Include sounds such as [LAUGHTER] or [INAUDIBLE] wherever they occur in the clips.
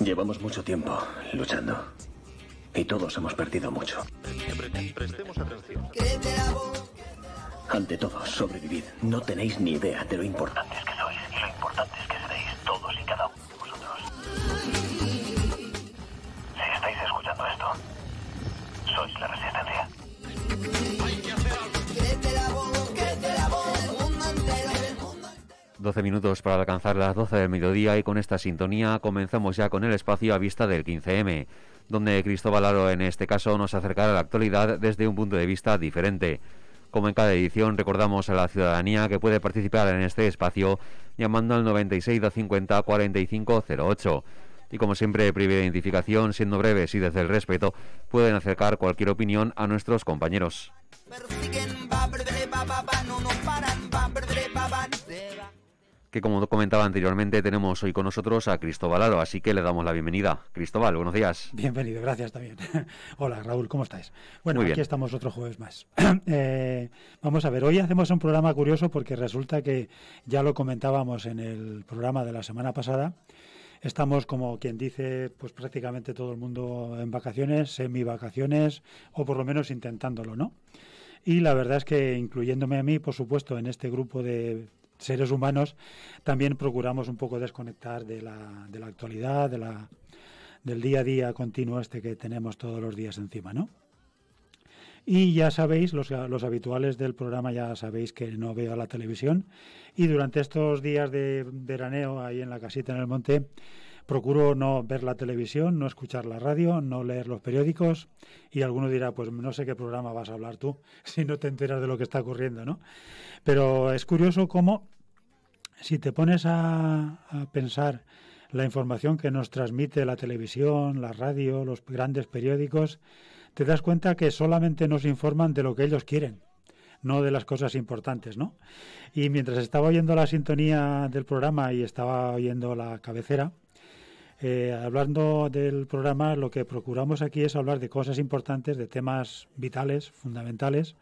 Llevamos mucho tiempo luchando y todos hemos perdido mucho. Ante todo, sobrevivid. No tenéis ni idea de lo importante que 12 minutos para alcanzar las 12 del mediodía y con esta sintonía comenzamos ya con el espacio a vista del 15M, donde Cristóbal Aro en este caso nos acercará a la actualidad desde un punto de vista diferente. Como en cada edición, recordamos a la ciudadanía que puede participar en este espacio llamando al 96 250 4508. Y como siempre, previa identificación, siendo breves y desde el respeto, pueden acercar cualquier opinión a nuestros compañeros que como comentaba anteriormente tenemos hoy con nosotros a Cristóbal Aro, así que le damos la bienvenida. Cristóbal, buenos días. Bienvenido, gracias también. [LAUGHS] Hola Raúl, ¿cómo estáis? Bueno, aquí estamos otro jueves más. [CLEARS THROAT] Eh, vamos a ver, hoy hacemos un programa curioso porque resulta que ya lo comentábamos en el programa de la semana pasada. Estamos, como quien dice, pues prácticamente todo el mundo en vacaciones, semivacaciones, vacaciones o por lo menos intentándolo, ¿no? Y la verdad es que, incluyéndome a mí, por supuesto, en este grupo de seres humanos también procuramos un poco desconectar de la, de la actualidad, de del día a día continuo este que tenemos todos los días encima, ¿no? Y ya sabéis, los, los, habituales del programa ya sabéis que no veo la televisión. Y durante estos días de veraneo ahí en la casita en el monte, Procuro no ver la televisión, no escuchar la radio, no leer los periódicos y alguno dirá, pues no sé qué programa vas a hablar tú [LAUGHS] si no te enteras de lo que está ocurriendo, ¿no? Pero es curioso cómo si te pones a, pensar la información que nos transmite la televisión, la radio, los grandes periódicos, te das cuenta que solamente nos informan de lo que ellos quieren no de las cosas importantes, ¿no? Y mientras estaba oyendo la sintonía del programa y estaba oyendo la cabecera, eh, hablando del programa, lo que procuramos aquí es hablar de cosas importantes, de temas vitales, fundamentales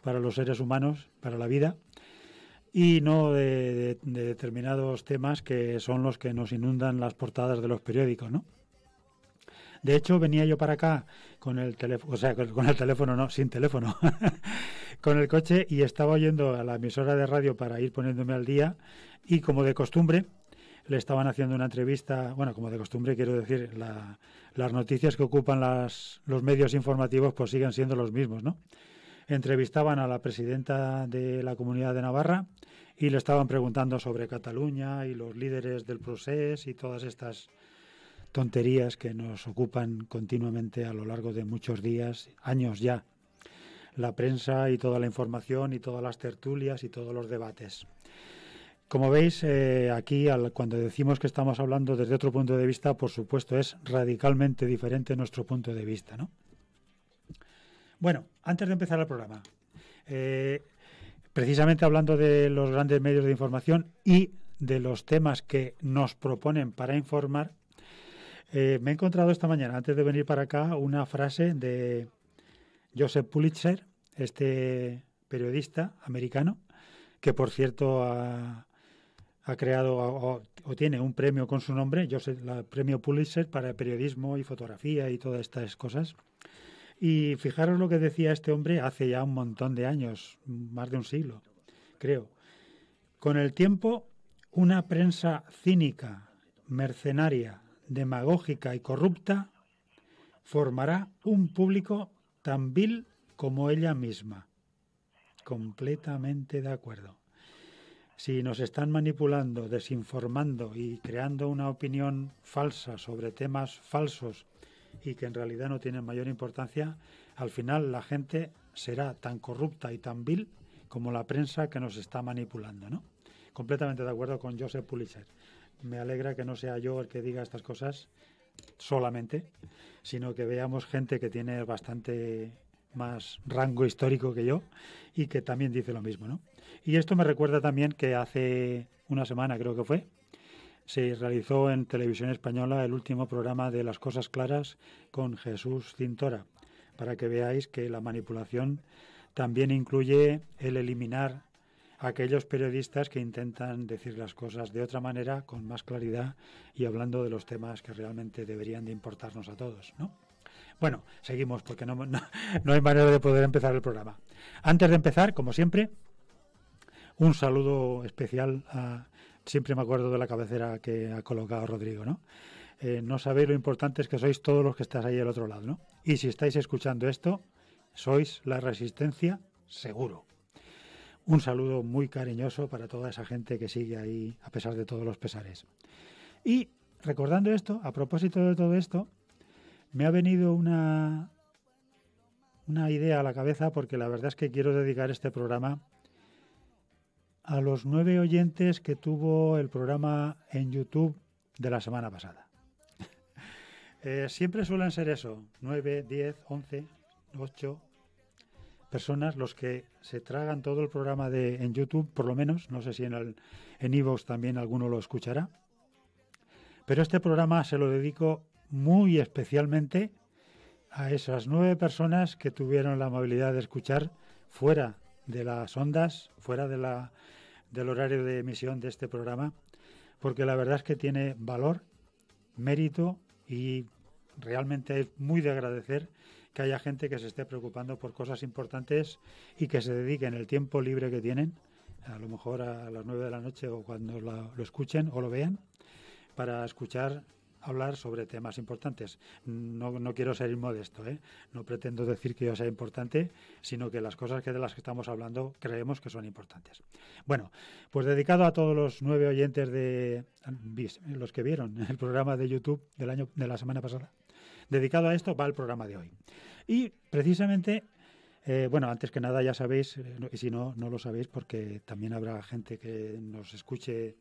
para los seres humanos, para la vida, y no de, determinados temas que son los que nos inundan las portadas de los periódicos, ¿no? De hecho, venía yo para acá con el teléfono, o sea, con el teléfono, no, sin teléfono, [LAUGHS] con el coche y estaba oyendo a la emisora de radio para ir poniéndome al día y como de costumbre, le estaban haciendo una entrevista, bueno, como de costumbre quiero decir, las noticias que ocupan los medios informativos pues siguen siendo los mismos, ¿no? Entrevistaban a la presidenta de la Comunidad de Navarra y le estaban preguntando sobre Cataluña y los líderes del procés y todas estas tonterías que nos ocupan continuamente a lo largo de muchos días, años ya, la prensa y toda la información y todas las tertulias y todos los debates. Como veis, eh, aquí cuando decimos que estamos hablando desde otro punto de vista, por supuesto es radicalmente diferente nuestro punto de vista, ¿no? Bueno, antes de empezar el programa, eh, precisamente hablando de los grandes medios de información y de los temas que nos proponen para informar, eh, me he encontrado esta mañana, antes de venir para acá, una frase de Joseph Pulitzer, este periodista americano, que por cierto ha, ha creado o, tiene un premio con su nombre, yo sé, el premio Pulitzer para periodismo y fotografía y todas estas cosas. Y fijaros lo que decía este hombre hace ya un montón de años, más de un siglo, creo. Con el tiempo, una prensa cínica, mercenaria, demagógica y corrupta formará un público tan vil como ella misma. Completamente de acuerdo si nos están manipulando, desinformando y creando una opinión falsa sobre temas falsos y que en realidad no tienen mayor importancia, al final la gente será tan corrupta y tan vil como la prensa que nos está manipulando, ¿no? Completamente de acuerdo con Joseph Pulitzer. Me alegra que no sea yo el que diga estas cosas solamente, sino que veamos gente que tiene bastante más rango histórico que yo y que también dice lo mismo, ¿no? Y esto me recuerda también que hace una semana, creo que fue, se realizó en Televisión Española el último programa de Las Cosas Claras con Jesús Cintora, para que veáis que la manipulación también incluye el eliminar a aquellos periodistas que intentan decir las cosas de otra manera, con más claridad y hablando de los temas que realmente deberían de importarnos a todos, ¿no? Bueno, seguimos porque no, hay manera de poder empezar el programa. Antes de empezar, como siempre, un saludo especial Siempre me acuerdo de la cabecera que ha colocado Rodrigo, ¿no? Eh, no sabéis lo importante que sois todos los que estáis ahí al otro lado, ¿no? Y si estáis escuchando esto, sois la resistencia seguro. Un saludo muy cariñoso para toda esa gente que sigue ahí a pesar de todos los pesares. Y recordando esto, a propósito de todo esto, me ha venido una, una idea a la cabeza porque la verdad es que quiero dedicar este programa a los nueve oyentes que tuvo el programa en YouTube de la semana pasada. [LAUGHS] Eh, siempre suelen ser eso, nueve, diez, once, ocho personas los que se tragan todo el programa de, en YouTube, por lo menos, no sé si en el también alguno lo escuchará. Pero este programa se lo dedico muy especialmente a esas nueve personas que tuvieron la amabilidad de escuchar fuera de las ondas, fuera de la, del horario de emisión de este programa, porque la verdad es que tiene valor, mérito y realmente es muy de agradecer que haya gente que se esté preocupando por cosas importantes y que se dediquen el tiempo libre que tienen, a lo mejor a las nueve de la noche o cuando lo escuchen o lo vean, para escuchar hablar sobre temas importantes. No, no quiero ser inmodesto, ¿eh? no pretendo decir que yo sea importante, sino que las cosas que de las que estamos hablando creemos que son importantes. Bueno, pues dedicado a todos los nueve oyentes de los que vieron [LAUGHS] el programa de YouTube del año de la semana pasada. Dedicado a esto va el programa de hoy. Y precisamente eh, bueno, antes que nada ya sabéis, eh, y si no, no lo sabéis porque también habrá gente que nos escuche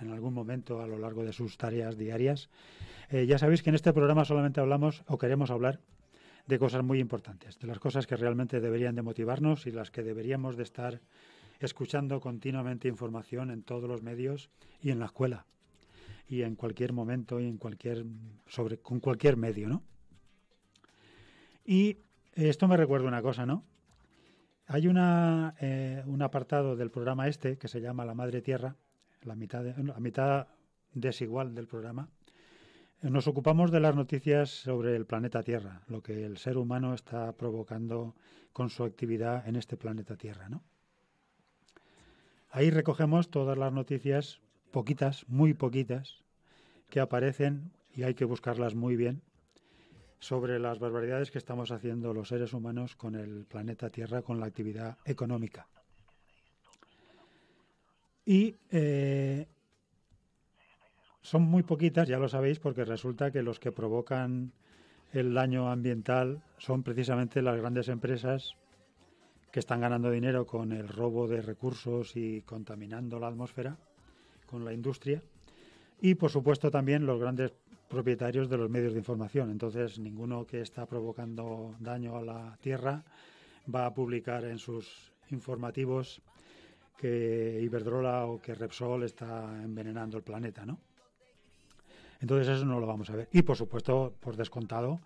en algún momento a lo largo de sus tareas diarias. Eh, ya sabéis que en este programa solamente hablamos o queremos hablar de cosas muy importantes, de las cosas que realmente deberían de motivarnos y las que deberíamos de estar escuchando continuamente información en todos los medios y en la escuela y en cualquier momento y en cualquier sobre con cualquier medio, ¿no? Y eh, esto me recuerda una cosa, ¿no? Hay una, eh, un apartado del programa este que se llama La Madre Tierra, la mitad, la mitad desigual del programa, eh, nos ocupamos de las noticias sobre el planeta Tierra, lo que el ser humano está provocando con su actividad en este planeta Tierra, Ahí recogemos todas las noticias, poquitas, muy poquitas, que aparecen y hay que buscarlas muy bien sobre las barbaridades que estamos haciendo los seres humanos con el planeta Tierra, con la actividad económica. Y eh, son muy poquitas, ya lo sabéis, porque resulta que los que provocan el daño ambiental son precisamente las grandes empresas que están ganando dinero con el robo de recursos y contaminando la atmósfera, con la industria, y por supuesto también los grandes propietarios de los medios de información. Entonces, ninguno que está provocando daño a la Tierra va a publicar en sus informativos que Iberdrola o que Repsol está envenenando el planeta, ¿no? Entonces eso no lo vamos a ver. Y por supuesto, por descontado,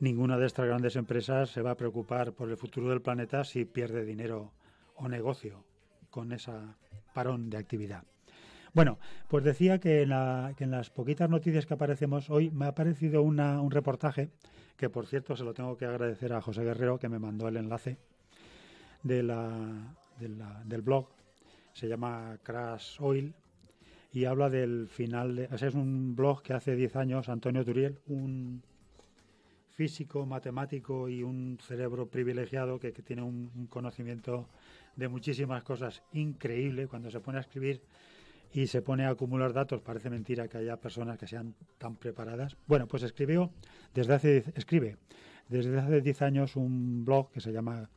ninguna de estas grandes empresas se va a preocupar por el futuro del planeta si pierde dinero o negocio con ese parón de actividad. Bueno, pues decía que en, las poquitas noticias que aparecemos hoy me ha aparecido un reportaje, que por cierto se lo tengo que agradecer a José Guerrero que me mandó el enlace de del blog se llama Crash Oil y habla del final. De, es un blog que hace 10 años Antonio Turiel, un físico, matemático y un cerebro privilegiado que, tiene un, conocimiento de muchísimas cosas increíble. Cuando se pone a escribir y se pone a acumular datos, parece mentira que haya personas que sean tan preparadas. Bueno, pues escribió desde hace escribe desde hace 10 años un blog que se llama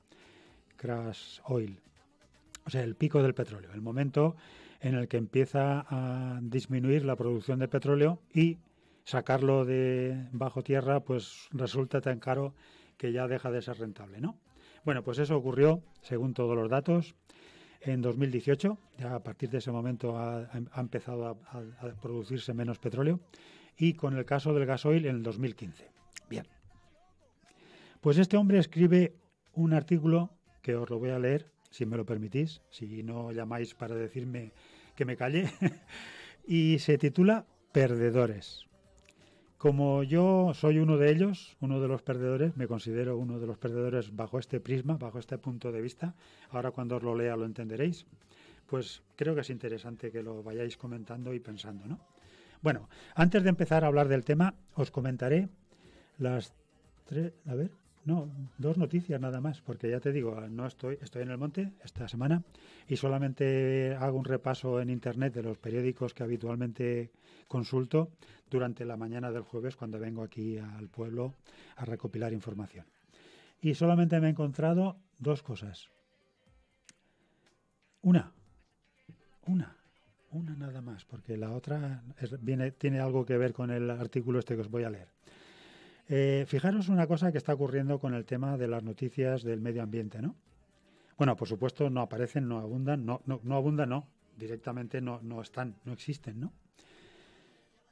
Crash Oil o sea, el pico del petróleo, el momento en el que empieza a disminuir la producción de petróleo y sacarlo de bajo tierra, pues resulta tan caro que ya deja de ser rentable, ¿no? Bueno, pues eso ocurrió, según todos los datos, en 2018. Ya a partir de ese momento ha, empezado a, a, producirse menos petróleo. Y con el caso del gasoil en el 2015. Bien. Pues este hombre escribe un artículo que os lo voy a leer si me lo permitís, si no llamáis para decirme que me calle, [LAUGHS] y se titula Perdedores. Como yo soy uno de ellos, uno de los perdedores, me considero uno de los perdedores bajo este prisma, bajo este punto de vista, ahora cuando os lo lea lo entenderéis, pues creo que es interesante que lo vayáis comentando y pensando, ¿no? Bueno, antes de empezar a hablar del tema, os comentaré las tres, a ver, no, dos noticias nada más, porque ya te digo, no estoy, estoy en el monte esta semana y solamente hago un repaso en internet de los periódicos que habitualmente consulto durante la mañana del jueves cuando vengo aquí al pueblo a recopilar información. Y solamente me he encontrado dos cosas. Una, una, una nada más, porque la otra viene, tiene algo que ver con el artículo este que os voy a leer. Eh, fijaros una cosa que está ocurriendo con el tema de las noticias del medio ambiente, ¿no? Bueno, por supuesto, no aparecen, no abundan, no, no, abundan, no, directamente no, no están, no existen, ¿no?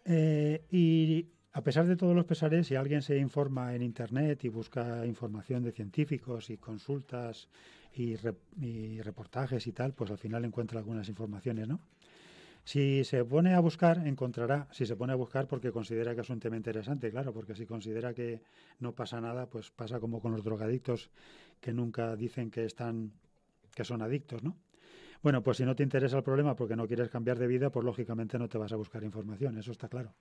Eh, y a pesar de todos los pesares, si alguien se informa en Internet y busca información de científicos y consultas y, y reportajes y tal, pues al final encuentra algunas informaciones, ¿no? Si se pone a buscar, encontrará, si se pone a buscar porque considera que es un tema interesante, claro, porque si considera que no pasa nada, pues pasa como con los drogadictos que nunca dicen que están que son adictos, ¿no? Bueno, pues si no te interesa el problema porque no quieres cambiar de vida, pues lógicamente no te vas a buscar información, eso está claro.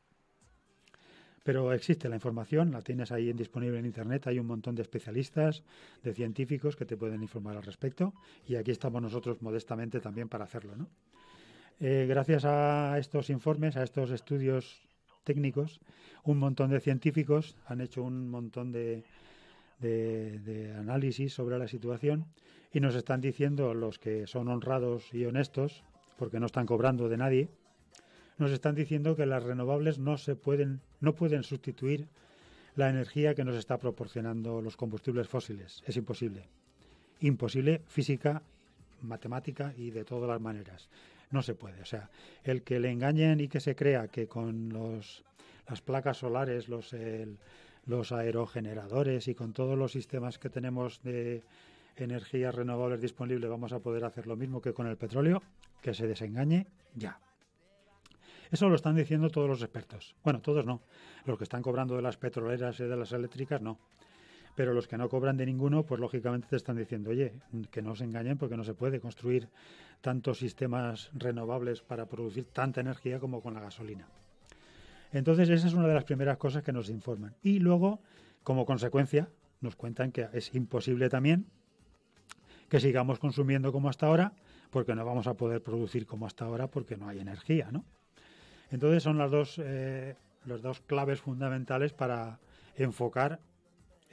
Pero existe la información, la tienes ahí disponible en Internet, hay un montón de especialistas, de científicos que te pueden informar al respecto y aquí estamos nosotros modestamente también para hacerlo, ¿no? Eh, gracias a estos informes, a estos estudios técnicos, un montón de científicos han hecho un montón de, de, análisis sobre la situación y nos están diciendo los que son honrados y honestos, porque no están cobrando de nadie, nos están diciendo que las renovables no se pueden, no pueden sustituir la energía que nos está proporcionando los combustibles fósiles. Es imposible. Imposible física, matemática y de todas las maneras no se puede. O sea, el que le engañen y que se crea que con los, las placas solares, los, los aerogeneradores y con todos los sistemas que tenemos de energías renovables disponibles vamos a poder hacer lo mismo que con el petróleo, que se desengañe ya. Eso lo están diciendo todos los expertos. Bueno, todos no. Los que están cobrando de las petroleras y de las eléctricas, no. Pero los que no cobran de ninguno, pues lógicamente te están diciendo, oye, que no se engañen porque no se puede construir tantos sistemas renovables para producir tanta energía como con la gasolina. Entonces esa es una de las primeras cosas que nos informan. Y luego, como consecuencia, nos cuentan que es imposible también que sigamos consumiendo como hasta ahora, porque no vamos a poder producir como hasta ahora porque no hay energía, ¿no? Entonces son las dos, eh, las dos claves fundamentales para enfocar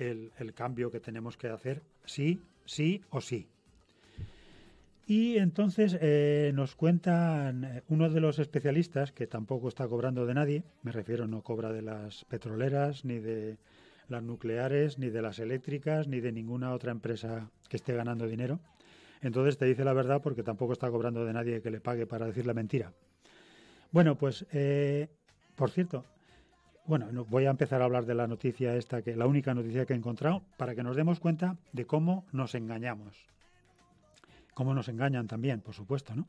el, cambio que tenemos que hacer, sí, sí o sí. Y entonces eh, nos cuentan eh, uno de los especialistas, que tampoco está cobrando de nadie, me refiero, no cobra de las petroleras, ni de las nucleares, ni de las eléctricas, ni de ninguna otra empresa que esté ganando dinero. Entonces te dice la verdad porque tampoco está cobrando de nadie que le pague para decir la mentira. Bueno, pues, eh, por cierto, bueno, voy a empezar a hablar de la noticia esta, que la única noticia que he encontrado, para que nos demos cuenta de cómo nos engañamos. Cómo nos engañan también, por supuesto, ¿no?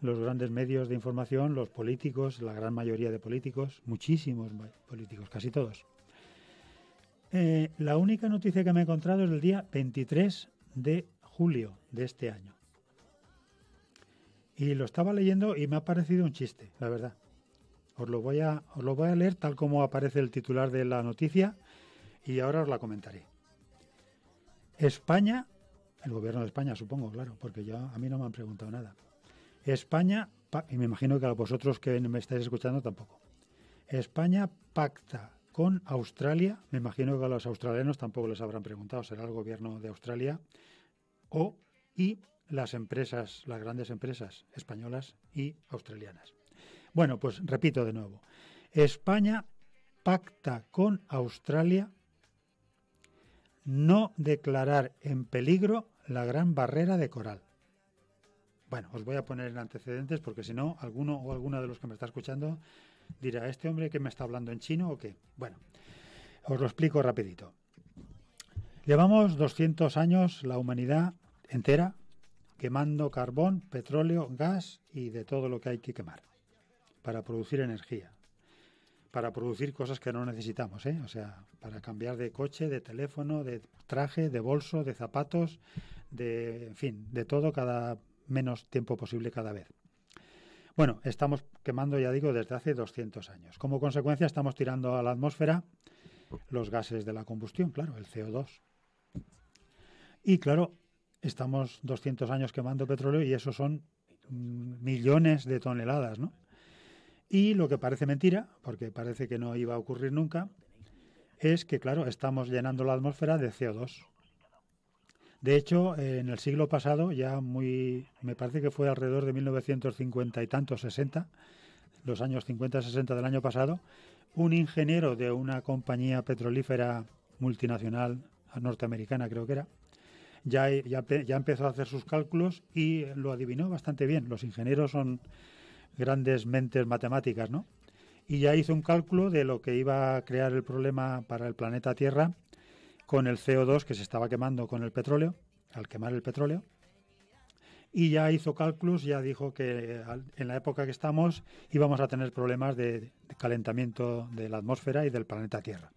Los grandes medios de información, los políticos, la gran mayoría de políticos, muchísimos políticos, casi todos. Eh, la única noticia que me he encontrado es el día 23 de julio de este año. Y lo estaba leyendo y me ha parecido un chiste, la verdad. Os lo, voy a, os lo voy a leer tal como aparece el titular de la noticia y ahora os la comentaré. España, el gobierno de España supongo, claro, porque yo, a mí no me han preguntado nada. España, y me imagino que a vosotros que me estáis escuchando tampoco. España pacta con Australia, me imagino que a los australianos tampoco les habrán preguntado, será el gobierno de Australia, o y las empresas, las grandes empresas españolas y australianas. Bueno, pues repito de nuevo. España pacta con Australia no declarar en peligro la gran barrera de coral. Bueno, os voy a poner en antecedentes porque si no, alguno o alguna de los que me está escuchando dirá, ¿este hombre que me está hablando en chino o qué? Bueno, os lo explico rapidito. Llevamos 200 años la humanidad entera quemando carbón, petróleo, gas y de todo lo que hay que quemar para producir energía, para producir cosas que no necesitamos, ¿eh? o sea, para cambiar de coche, de teléfono, de traje, de bolso, de zapatos, de, en fin, de todo cada menos tiempo posible cada vez. Bueno, estamos quemando, ya digo, desde hace 200 años. Como consecuencia, estamos tirando a la atmósfera los gases de la combustión, claro, el CO2. Y claro, estamos 200 años quemando petróleo y eso son mm, millones de toneladas, ¿no? Y lo que parece mentira, porque parece que no iba a ocurrir nunca, es que, claro, estamos llenando la atmósfera de CO2. De hecho, en el siglo pasado, ya muy, me parece que fue alrededor de 1950 y tanto, 60, los años 50-60 del año pasado, un ingeniero de una compañía petrolífera multinacional norteamericana, creo que era, ya, ya, ya empezó a hacer sus cálculos y lo adivinó bastante bien. Los ingenieros son grandes mentes matemáticas, ¿no? Y ya hizo un cálculo de lo que iba a crear el problema para el planeta Tierra con el CO2 que se estaba quemando con el petróleo, al quemar el petróleo. Y ya hizo cálculos, ya dijo que en la época que estamos íbamos a tener problemas de calentamiento de la atmósfera y del planeta Tierra.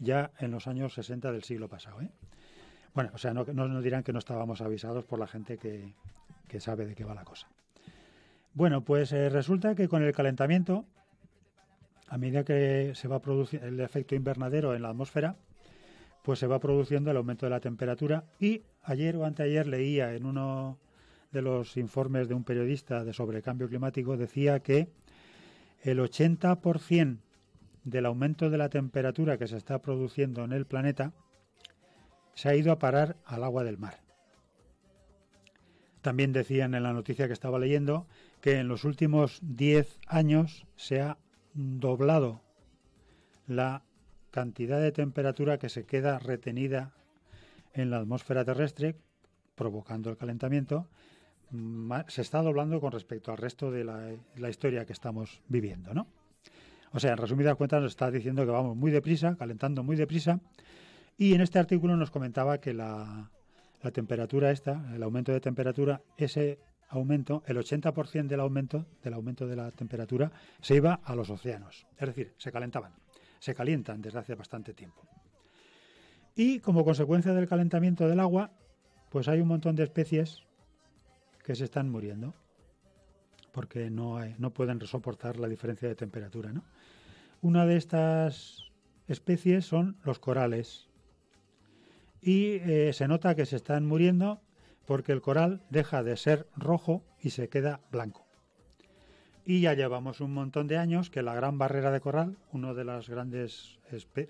Ya en los años 60 del siglo pasado. ¿eh? Bueno, o sea, no nos dirán que no estábamos avisados por la gente que sabe de qué va la cosa. Bueno, pues eh, resulta que con el calentamiento, a medida que se va produciendo el efecto invernadero en la atmósfera, pues se va produciendo el aumento de la temperatura. Y ayer o anteayer leía en uno de los informes de un periodista de sobre el cambio climático, decía que el 80% del aumento de la temperatura que se está produciendo en el planeta se ha ido a parar al agua del mar. También decían en la noticia que estaba leyendo que en los últimos 10 años se ha doblado la cantidad de temperatura que se queda retenida en la atmósfera terrestre, provocando el calentamiento, se está doblando con respecto al resto de la, historia que estamos viviendo, ¿no? O sea, en resumidas cuentas nos está diciendo que vamos muy deprisa, calentando muy deprisa, y en este artículo nos comentaba que la, la temperatura esta, el aumento de temperatura, ese aumento, el 80% del aumento, del aumento de la temperatura se iba a los océanos. Es decir, se calentaban. Se calientan desde hace bastante tiempo. Y como consecuencia del calentamiento del agua, pues hay un montón de especies que se están muriendo porque no, pueden soportar la diferencia de temperatura. Una de estas especies son los corales. Y eh, se nota que se están muriendo porque el coral deja de ser rojo y se queda blanco. Y ya llevamos un montón de años que la gran barrera de coral, una de las grandes,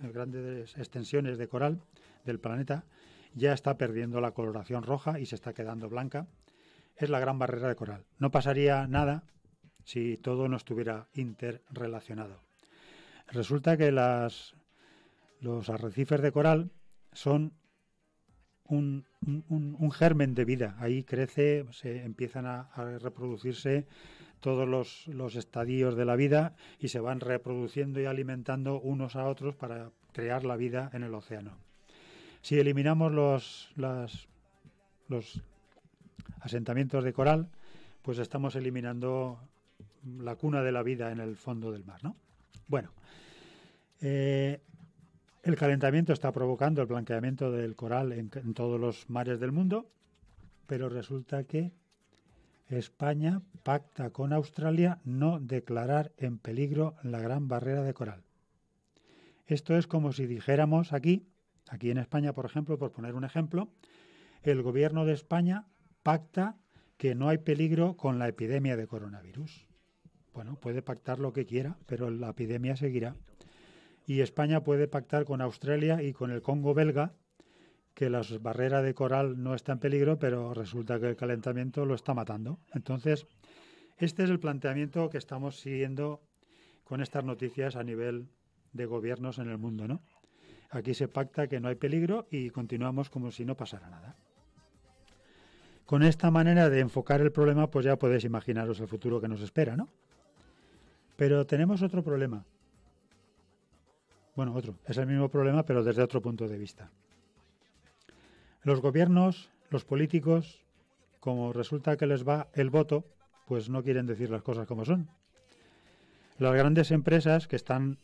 grandes extensiones de coral del planeta, ya está perdiendo la coloración roja y se está quedando blanca. Es la gran barrera de coral. No pasaría nada si todo no estuviera interrelacionado. Resulta que las, los arrecifes de coral son un, germen de vida. Ahí crece, se empiezan a, reproducirse todos los, estadios de la vida y se van reproduciendo y alimentando unos a otros para crear la vida en el océano. Si eliminamos los, las, los asentamientos de coral, pues estamos eliminando la cuna de la vida en el fondo del mar, ¿no? Bueno, eh, el calentamiento está provocando el blanqueamiento del coral en, todos los mares del mundo, pero resulta que España pacta con Australia no declarar en peligro la gran barrera de coral. Esto es como si dijéramos aquí, aquí en España, por ejemplo, por poner un ejemplo, el gobierno de España pacta que no hay peligro con la epidemia de coronavirus. Bueno, puede pactar lo que quiera, pero la epidemia seguirá y España puede pactar con Australia y con el Congo belga que la barrera de coral no está en peligro, pero resulta que el calentamiento lo está matando. Entonces, este es el planteamiento que estamos siguiendo con estas noticias a nivel de gobiernos en el mundo, ¿no? Aquí se pacta que no hay peligro y continuamos como si no pasara nada. Con esta manera de enfocar el problema, pues ya podéis imaginaros el futuro que nos espera, ¿no? Pero tenemos otro problema. Bueno, otro. Es el mismo problema, pero desde otro punto de vista. Los gobiernos, los políticos, como resulta que les va el voto, pues no quieren decir las cosas como son. Las grandes empresas que están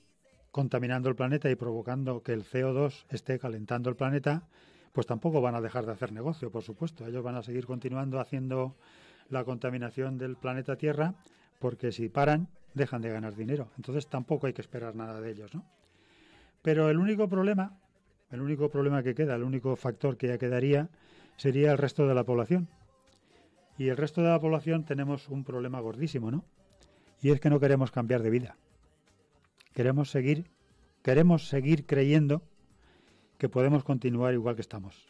contaminando el planeta y provocando que el CO2 esté calentando el planeta, pues tampoco van a dejar de hacer negocio, por supuesto. Ellos van a seguir continuando haciendo la contaminación del planeta Tierra, porque si paran, dejan de ganar dinero. Entonces tampoco hay que esperar nada de ellos, ¿no? Pero el único problema, el único problema que queda, el único factor que ya quedaría sería el resto de la población. Y el resto de la población tenemos un problema gordísimo, ¿no? Y es que no queremos cambiar de vida. Queremos seguir queremos seguir creyendo que podemos continuar igual que estamos.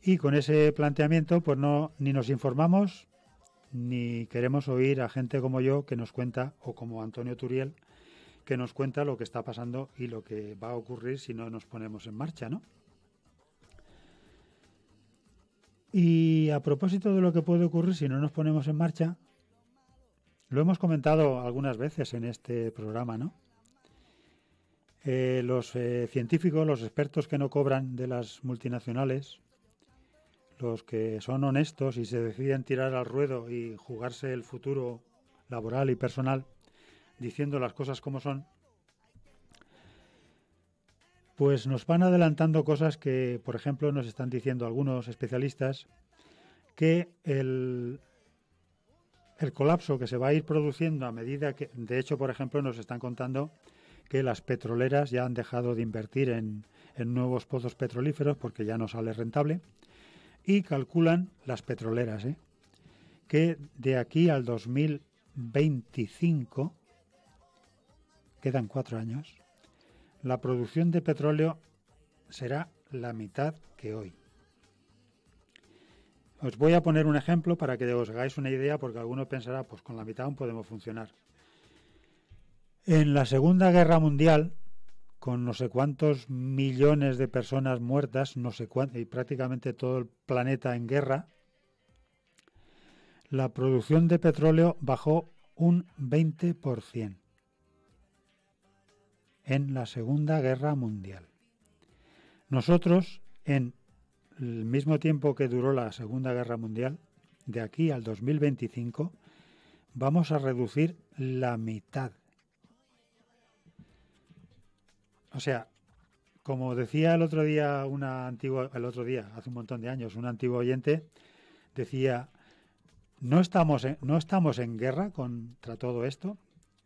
Y con ese planteamiento pues no ni nos informamos ni queremos oír a gente como yo que nos cuenta o como Antonio Turiel que nos cuenta lo que está pasando y lo que va a ocurrir si no nos ponemos en marcha, ¿no? Y a propósito de lo que puede ocurrir si no nos ponemos en marcha, lo hemos comentado algunas veces en este programa, ¿no? Eh, los eh, científicos, los expertos que no cobran de las multinacionales, los que son honestos y se deciden tirar al ruedo y jugarse el futuro laboral y personal, diciendo las cosas como son, pues nos van adelantando cosas que, por ejemplo, nos están diciendo algunos especialistas que el, el colapso que se va a ir produciendo a medida que, de hecho, por ejemplo, nos están contando que las petroleras ya han dejado de invertir en, en nuevos pozos petrolíferos porque ya no sale rentable y calculan las petroleras ¿eh? que de aquí al 2025 quedan cuatro años, la producción de petróleo será la mitad que hoy. Os voy a poner un ejemplo para que os hagáis una idea, porque alguno pensará, pues con la mitad aún podemos funcionar. En la Segunda Guerra Mundial, con no sé cuántos millones de personas muertas, no sé cuántos, y prácticamente todo el planeta en guerra, la producción de petróleo bajó un 20% en la Segunda Guerra Mundial. Nosotros, en el mismo tiempo que duró la Segunda Guerra Mundial, de aquí al 2025, vamos a reducir la mitad. O sea, como decía el otro día una antigua, el otro día, hace un montón de años, un antiguo oyente decía, no estamos no estamos en guerra contra todo esto,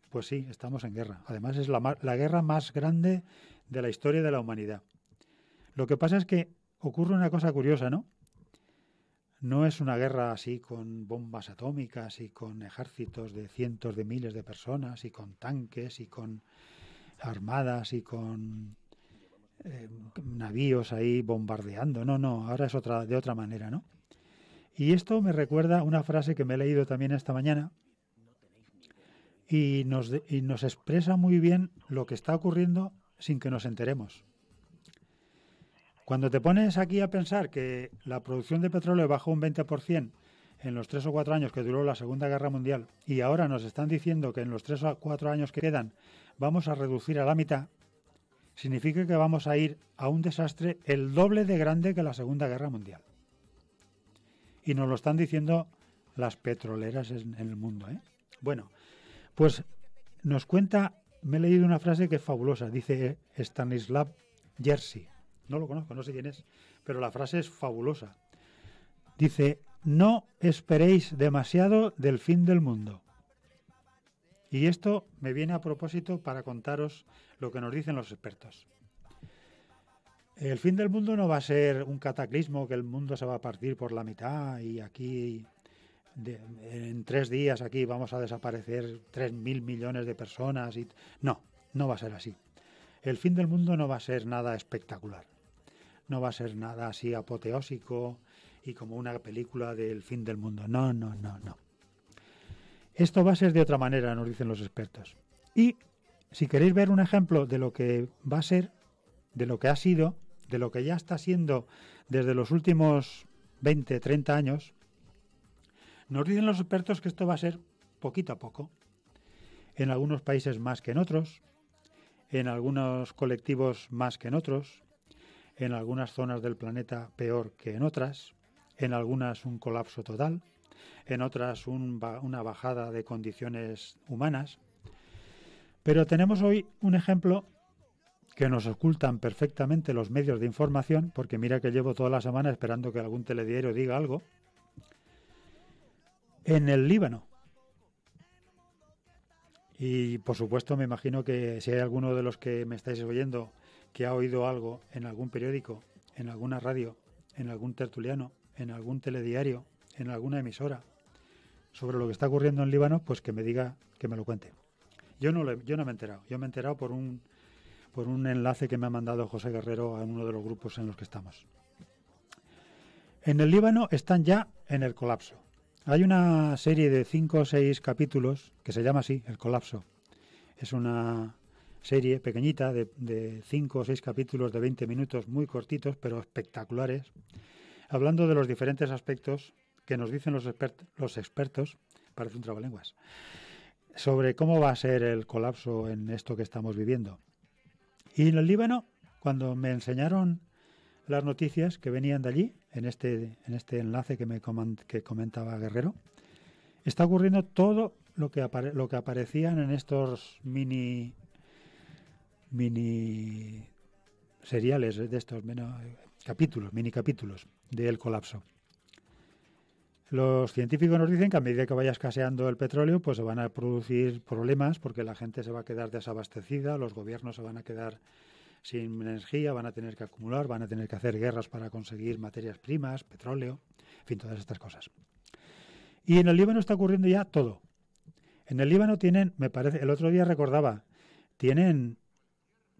pues sí, estamos en guerra. Además es la, guerra más grande de la historia de la humanidad. Lo que pasa es que ocurre una cosa curiosa, ¿no? No es una guerra así con bombas atómicas y con ejércitos de cientos de miles de personas y con tanques y con armadas y con eh, navíos ahí bombardeando. No, no, ahora es otra, de otra manera, ¿no? Y esto me recuerda una frase que me he leído también esta mañana, y nos, nos expresa muy bien lo que está ocurriendo sin que nos enteremos. Cuando te pones aquí a pensar que la producción de petróleo bajó un 20% en los tres o cuatro años que duró la Segunda Guerra Mundial y ahora nos están diciendo que en los tres o cuatro años que quedan vamos a reducir a la mitad, significa que vamos a ir a un desastre el doble de grande que la Segunda Guerra Mundial. Y nos lo están diciendo las petroleras en el mundo. ¿eh? Bueno, pues nos cuenta, me he leído una frase que es fabulosa, dice Stanislav Jersey. No lo conozco, no sé quién es, pero la frase es fabulosa. Dice, no esperéis demasiado del fin del mundo. Y esto me viene a propósito para contaros lo que nos dicen los expertos. El fin del mundo no va a ser un cataclismo que el mundo se va a partir por la mitad y aquí en tres días aquí vamos a desaparecer tres mil millones de personas y no, no va a ser así. El fin del mundo no va a ser nada espectacular, no va a ser nada así apoteósico y como una película del fin del mundo. No, no, no, no. Esto va a ser de otra manera, nos dicen los expertos. Y si queréis ver un ejemplo de lo que va a ser, de lo que ha sido, de lo que ya está siendo desde los últimos 20, 30 años, nos dicen los expertos que esto va a ser poquito a poco, en algunos países más que en otros, en algunos colectivos más que en otros, en algunas zonas del planeta peor que en otras, en algunas un colapso total, en otras una bajada de condiciones humanas. Pero tenemos hoy un ejemplo que nos ocultan perfectamente los medios de información, porque mira que llevo toda la semana esperando que algún telediario diga algo, en el Líbano. Y por supuesto me imagino que si hay alguno de los que me estáis oyendo que ha oído algo en algún periódico, en alguna radio, en algún tertuliano, en algún telediario, en alguna emisora, sobre lo que está ocurriendo en Líbano, pues que me diga, que me lo cuente. Yo no, no me he enterado, yo me he enterado por un, por un enlace que me ha mandado José Guerrero a uno de los grupos en los que estamos. En el Líbano están ya en el colapso. Hay una serie de cinco o seis capítulos que se llama así, El Colapso. Es una serie pequeñita de cinco o seis capítulos de 20 minutos muy cortitos pero espectaculares, hablando de los diferentes aspectos que nos dicen los, expertos los expertos, parece un trabalenguas, sobre cómo va a ser el colapso en esto que estamos viviendo. Y en el Líbano, cuando me enseñaron las noticias que venían de allí, en este, en este enlace que, me que comentaba Guerrero, está ocurriendo todo lo que, lo que aparecían en estos mini mini seriales de estos menos capítulos, mini capítulos del colapso. Los científicos nos dicen que a medida que vaya escaseando el petróleo, pues se van a producir problemas porque la gente se va a quedar desabastecida, los gobiernos se van a quedar sin energía, van a tener que acumular, van a tener que hacer guerras para conseguir materias primas, petróleo, en fin, todas estas cosas. Y en el Líbano está ocurriendo ya todo. En el Líbano tienen, me parece, el otro día recordaba, tienen,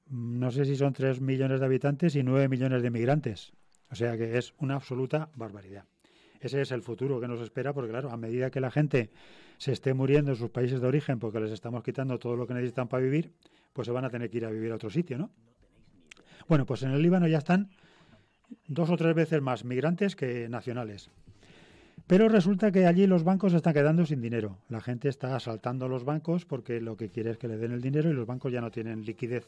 no sé si son 3 millones de habitantes y 9 millones de migrantes. O sea que es una absoluta barbaridad. Ese es el futuro que nos espera, porque claro, a medida que la gente se esté muriendo en sus países de origen porque les estamos quitando todo lo que necesitan para vivir, pues se van a tener que ir a vivir a otro sitio, ¿no? Bueno, pues en el Líbano ya están dos o tres veces más migrantes que nacionales. Pero resulta que allí los bancos están quedando sin dinero. La gente está asaltando los bancos porque lo que quiere es que le den el dinero y los bancos ya no tienen liquidez.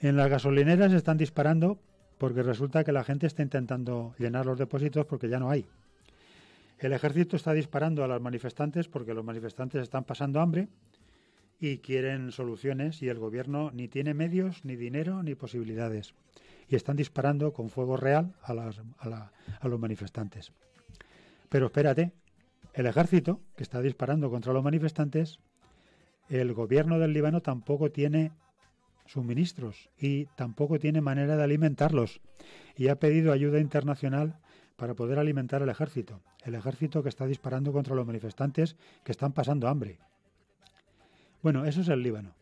En las gasolineras están disparando porque resulta que la gente está intentando llenar los depósitos porque ya no hay. El ejército está disparando a los manifestantes porque los manifestantes están pasando hambre y quieren soluciones y el gobierno ni tiene medios, ni dinero, ni posibilidades. Y están disparando con fuego real a, los manifestantes. Pero espérate, el ejército que está disparando contra los manifestantes, el gobierno del Líbano tampoco tiene suministros y tampoco tiene manera de alimentarlos. Y ha pedido ayuda internacional para poder alimentar al ejército. El ejército que está disparando contra los manifestantes que están pasando hambre. Bueno, eso es el Líbano,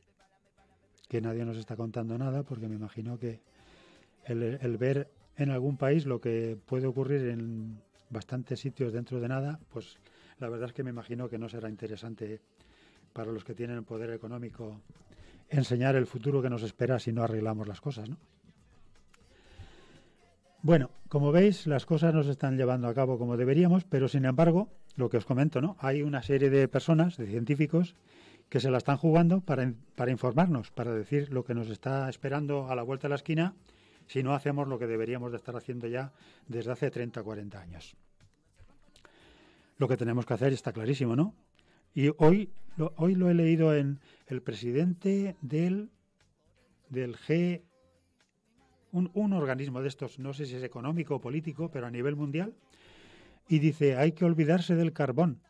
que nadie nos está contando nada porque me imagino que el, ver en algún país lo que puede ocurrir en bastantes sitios dentro de nada, pues la verdad es que me imagino que no será interesante para los que tienen el poder económico enseñar el futuro que nos espera si no arreglamos las cosas, Bueno, como veis, las cosas no se están llevando a cabo como deberíamos, pero sin embargo, lo que os comento, ¿no? Hay una serie de personas, de científicos, que se la están jugando para, para informarnos, para decir lo que nos está esperando a la vuelta de la esquina si no hacemos lo que deberíamos de estar haciendo ya desde hace 30 o 40 años. Lo que tenemos que hacer está clarísimo, ¿no? Y hoy lo, hoy lo he leído en el presidente del, del G, un, un organismo de estos, no sé si es económico o político, pero a nivel mundial, y dice, hay que olvidarse del carbón.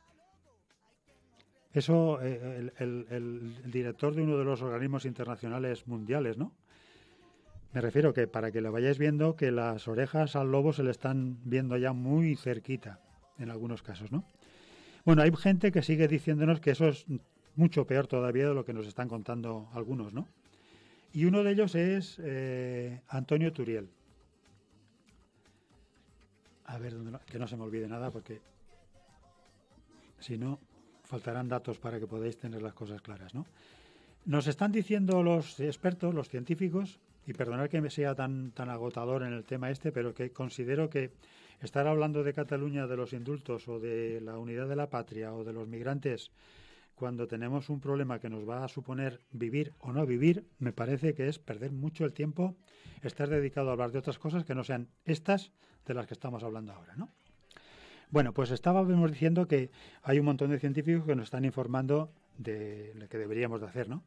Eso, eh, el, director de uno de los organismos internacionales mundiales, ¿no? Me refiero que para que lo vayáis viendo, que las orejas al lobo se le están viendo ya muy cerquita, en algunos casos, ¿no? Bueno, hay gente que sigue diciéndonos que eso es mucho peor todavía de lo que nos están contando algunos, ¿no? Y uno de ellos es eh, Antonio Turiel. A ver, que no se me olvide nada, porque si no, faltarán datos para que podáis tener las cosas claras, ¿no? Nos están diciendo los expertos, los científicos, y perdonad que me sea tan, tan agotador en el tema este, pero que considero que estar hablando de Cataluña, de los indultos o de la unidad de la patria o de los migrantes, cuando tenemos un problema que nos va a suponer vivir o no vivir, me parece que es perder mucho el tiempo estar dedicado a hablar de otras cosas que no sean estas de las que estamos hablando ahora, ¿no? Bueno, pues estábamos diciendo que hay un montón de científicos que nos están informando de lo que deberíamos de hacer, ¿no?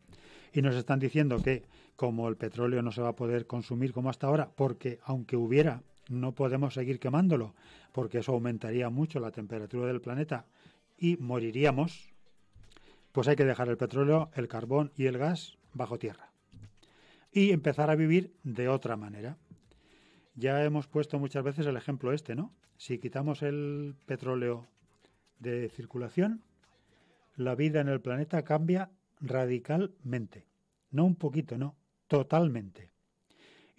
Y nos están diciendo que como el petróleo no se va a poder consumir como hasta ahora, porque aunque hubiera, no podemos seguir quemándolo, porque eso aumentaría mucho la temperatura del planeta y moriríamos, pues hay que dejar el petróleo, el carbón y el gas bajo tierra. Y empezar a vivir de otra manera. Ya hemos puesto muchas veces el ejemplo este, ¿no? Si quitamos el petróleo de circulación, la vida en el planeta cambia radicalmente. No un poquito, no, totalmente.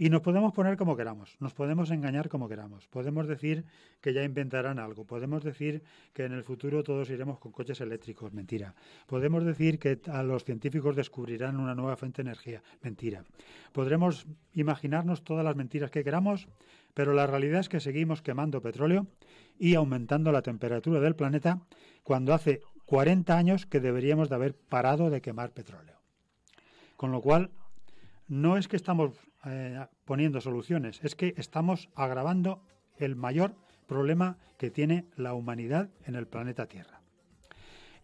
Y nos podemos poner como queramos, nos podemos engañar como queramos, podemos decir que ya inventarán algo, podemos decir que en el futuro todos iremos con coches eléctricos, mentira. Podemos decir que a los científicos descubrirán una nueva fuente de energía, mentira. Podremos imaginarnos todas las mentiras que queramos, pero la realidad es que seguimos quemando petróleo y aumentando la temperatura del planeta cuando hace 40 años que deberíamos de haber parado de quemar petróleo. Con lo cual, no es que estamos eh, poniendo soluciones, es que estamos agravando el mayor problema que tiene la humanidad en el planeta Tierra.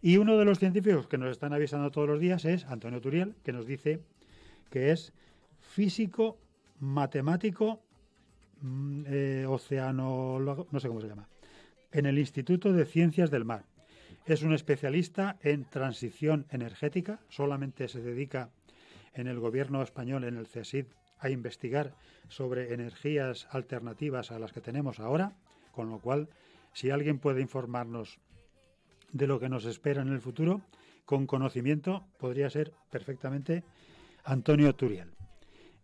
Y uno de los científicos que nos están avisando todos los días es Antonio Turiel, que nos dice que es físico, matemático, mm, eh, oceanólogo, no sé cómo se llama, en el Instituto de Ciencias del Mar. Es un especialista en transición energética, solamente se dedica en el gobierno español, en el CSID, a investigar sobre energías alternativas a las que tenemos ahora, con lo cual, si alguien puede informarnos de lo que nos espera en el futuro, con conocimiento, podría ser perfectamente Antonio Turiel.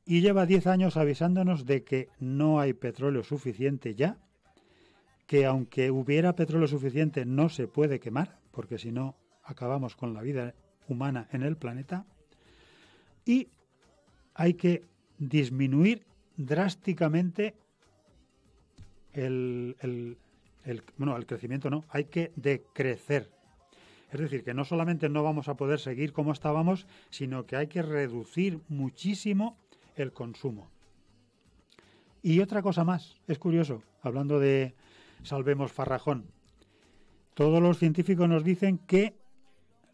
Y lleva 10 años avisándonos de que no hay petróleo suficiente ya, que aunque hubiera petróleo suficiente no se puede quemar, porque si no acabamos con la vida humana en el planeta, y hay que disminuir drásticamente el, bueno, el crecimiento, no, hay que decrecer. Es decir, que no solamente no vamos a poder seguir como estábamos, sino que hay que reducir muchísimo el consumo. Y otra cosa más, es curioso, hablando de Salvemos Farrajón, todos los científicos nos dicen que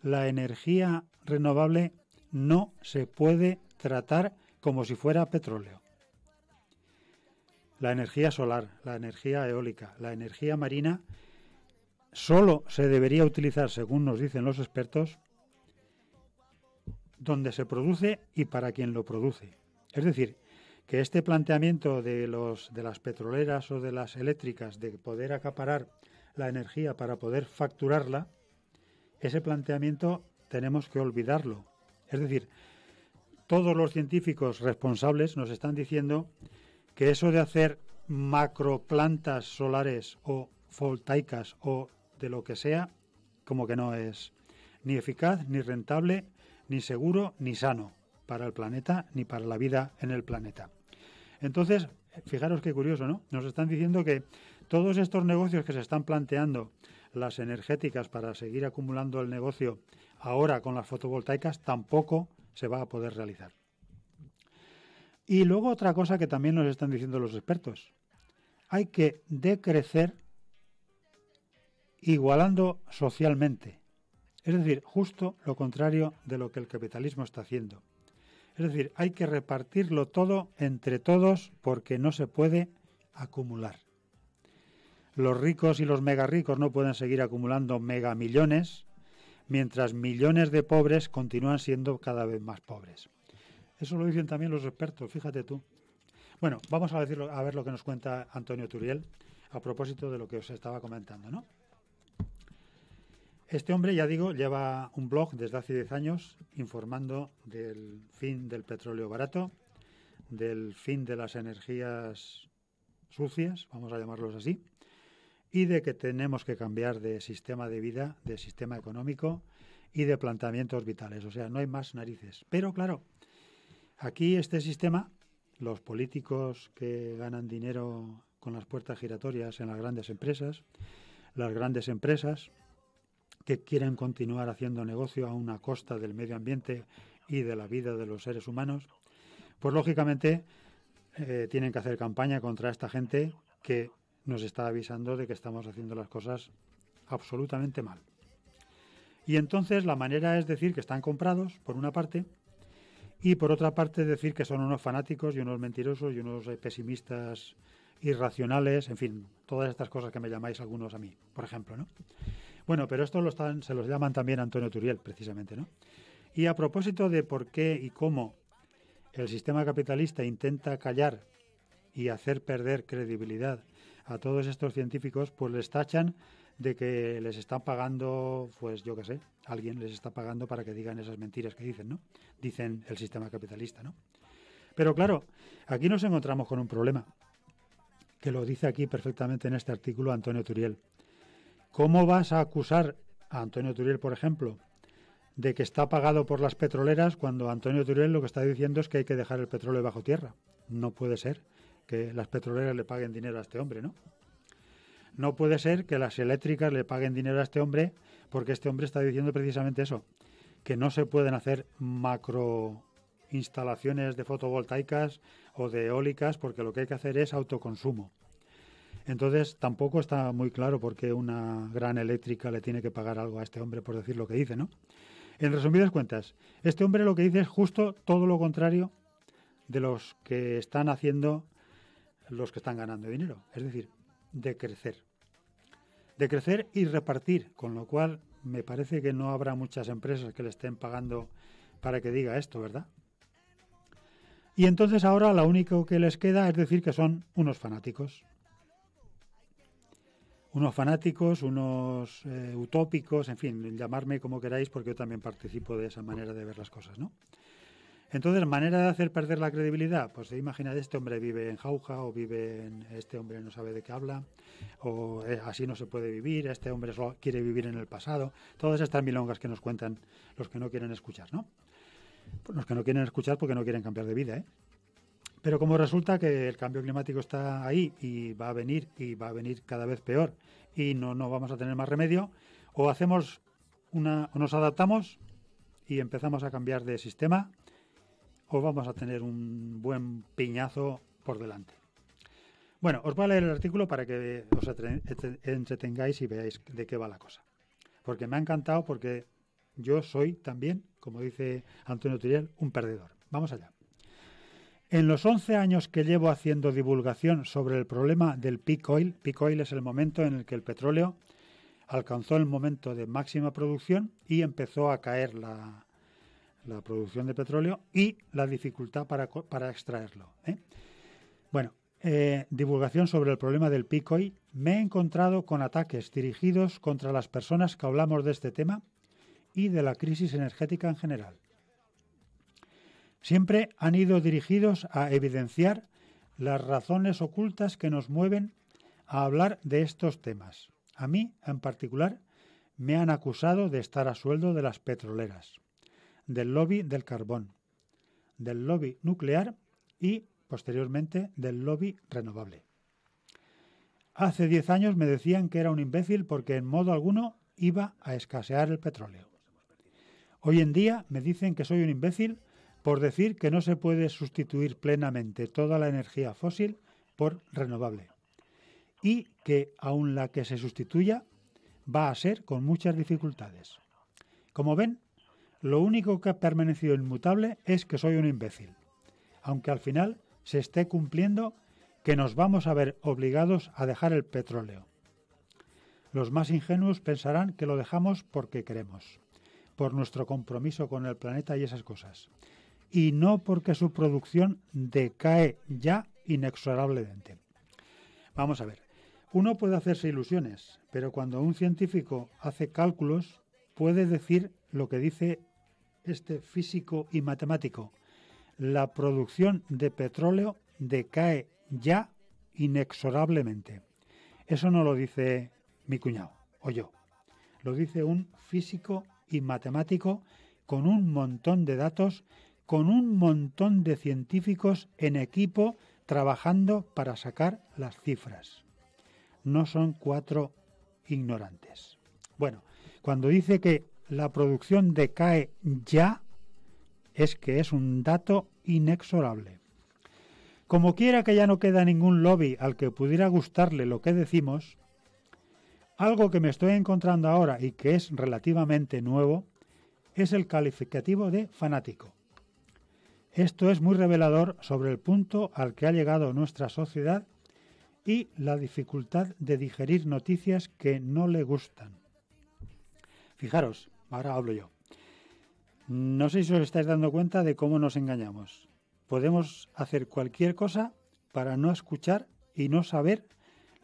la energía renovable no se puede tratar como si fuera petróleo. La energía solar, la energía eólica, la energía marina solo se debería utilizar, según nos dicen los expertos, donde se produce y para quien lo produce. Es decir, que este planteamiento de, los, de las petroleras o de las eléctricas de poder acaparar la energía para poder facturarla, ese planteamiento tenemos que olvidarlo, es decir, todos los científicos responsables nos están diciendo que eso de hacer macroplantas solares o voltaicas o de lo que sea, como que no es ni eficaz, ni rentable, ni seguro, ni sano para el planeta, ni para la vida en el planeta. Entonces, fijaros qué curioso, ¿no? Nos están diciendo que todos estos negocios que se están planteando, las energéticas para seguir acumulando el negocio ahora con las fotovoltaicas tampoco se va a poder realizar. Y luego otra cosa que también nos están diciendo los expertos. Hay que decrecer igualando socialmente. Es decir, justo lo contrario de lo que el capitalismo está haciendo. Es decir, hay que repartirlo todo entre todos porque no se puede acumular. Los ricos y los mega ricos no pueden seguir acumulando mega millones mientras millones de pobres continúan siendo cada vez más pobres. Eso lo dicen también los expertos, fíjate tú. Bueno, vamos a, decirlo, a ver lo que nos cuenta Antonio Turiel a propósito de lo que os estaba comentando, ¿no? Este hombre, ya digo, lleva un blog desde hace 10 años informando del fin del petróleo barato, del fin de las energías sucias, vamos a llamarlos así, y de que tenemos que cambiar de sistema de vida, de sistema económico y de planteamientos vitales. O sea, no hay más narices. Pero claro, aquí este sistema, los políticos que ganan dinero con las puertas giratorias en las grandes empresas, las grandes empresas que quieren continuar haciendo negocio a una costa del medio ambiente y de la vida de los seres humanos, pues lógicamente eh, tienen que hacer campaña contra esta gente que nos está avisando de que estamos haciendo las cosas absolutamente mal. Y entonces la manera es decir que están comprados, por una parte, y por otra parte decir que son unos fanáticos y unos mentirosos y unos eh, pesimistas irracionales, en fin, todas estas cosas que me llamáis algunos a mí, por ejemplo, ¿no? Bueno, pero estos se los llaman también Antonio Turiel, precisamente, ¿no? Y a propósito de por qué y cómo el sistema capitalista intenta callar y hacer perder credibilidad a todos estos científicos, pues les tachan de que les están pagando, pues yo qué sé, alguien les está pagando para que digan esas mentiras que dicen, ¿no? Dicen el sistema capitalista, ¿no? Pero claro, aquí nos encontramos con un problema, que lo dice aquí perfectamente en este artículo Antonio Turiel. ¿Cómo vas a acusar a Antonio Turiel, por ejemplo, de que está pagado por las petroleras cuando Antonio Turiel lo que está diciendo es que hay que dejar el petróleo bajo tierra? No puede ser que las petroleras le paguen dinero a este hombre, ¿no? No puede ser que las eléctricas le paguen dinero a este hombre, porque este hombre está diciendo precisamente eso, que no se pueden hacer macro instalaciones de fotovoltaicas o de eólicas, porque lo que hay que hacer es autoconsumo. Entonces tampoco está muy claro por qué una gran eléctrica le tiene que pagar algo a este hombre por decir lo que dice, ¿no? En resumidas cuentas, este hombre lo que dice es justo todo lo contrario de los que están haciendo los que están ganando dinero, es decir, de crecer. De crecer y repartir, con lo cual me parece que no habrá muchas empresas que le estén pagando para que diga esto, ¿verdad? Y entonces ahora lo único que les queda es decir que son unos fanáticos. Unos fanáticos, unos eh, utópicos, en fin, llamarme como queráis porque yo también participo de esa manera de ver las cosas, ¿no? Entonces, manera de hacer perder la credibilidad, pues se imagina este hombre vive en jauja o vive en este hombre no sabe de qué habla o eh, así no se puede vivir, este hombre solo quiere vivir en el pasado, todas estas milongas que nos cuentan los que no quieren escuchar, ¿no? Pues los que no quieren escuchar porque no quieren cambiar de vida, ¿eh? Pero como resulta que el cambio climático está ahí y va a venir y va a venir cada vez peor y no, no vamos a tener más remedio, o hacemos una, o nos adaptamos y empezamos a cambiar de sistema os vamos a tener un buen piñazo por delante. Bueno, os voy a leer el artículo para que os entretengáis y veáis de qué va la cosa. Porque me ha encantado porque yo soy también, como dice Antonio Turiel, un perdedor. Vamos allá. En los 11 años que llevo haciendo divulgación sobre el problema del peak oil, peak oil es el momento en el que el petróleo alcanzó el momento de máxima producción y empezó a caer la, la producción de petróleo y la dificultad para, extraerlo. ¿eh? Bueno, eh, divulgación sobre el problema del PICOI. Me he encontrado con ataques dirigidos contra las personas que hablamos de este tema y de la crisis energética en general. Siempre han ido dirigidos a evidenciar las razones ocultas que nos mueven a hablar de estos temas. A mí, en particular, me han acusado de estar a sueldo de las petroleras del lobby del carbón, del lobby nuclear y, posteriormente, del lobby renovable. Hace 10 años me decían que era un imbécil porque en modo alguno iba a escasear el petróleo. Hoy en día me dicen que soy un imbécil por decir que no se puede sustituir plenamente toda la energía fósil por renovable y que aun la que se sustituya va a ser con muchas dificultades. Como ven, lo único que ha permanecido inmutable es que soy un imbécil. Aunque al final se esté cumpliendo que nos vamos a ver obligados a dejar el petróleo. Los más ingenuos pensarán que lo dejamos porque queremos, por nuestro compromiso con el planeta y esas cosas, y no porque su producción decae ya inexorablemente. Vamos a ver, uno puede hacerse ilusiones, pero cuando un científico hace cálculos, puede decir lo que dice este físico y matemático. La producción de petróleo decae ya inexorablemente. Eso no lo dice mi cuñado o yo. Lo dice un físico y matemático con un montón de datos, con un montón de científicos en equipo trabajando para sacar las cifras. No son cuatro ignorantes. Bueno, cuando dice que la producción decae ya, es que es un dato inexorable. Como quiera que ya no queda ningún lobby al que pudiera gustarle lo que decimos, algo que me estoy encontrando ahora y que es relativamente nuevo es el calificativo de fanático. Esto es muy revelador sobre el punto al que ha llegado nuestra sociedad y la dificultad de digerir noticias que no le gustan. Fijaros, ahora hablo yo. No sé si os estáis dando cuenta de cómo nos engañamos. Podemos hacer cualquier cosa para no escuchar y no saber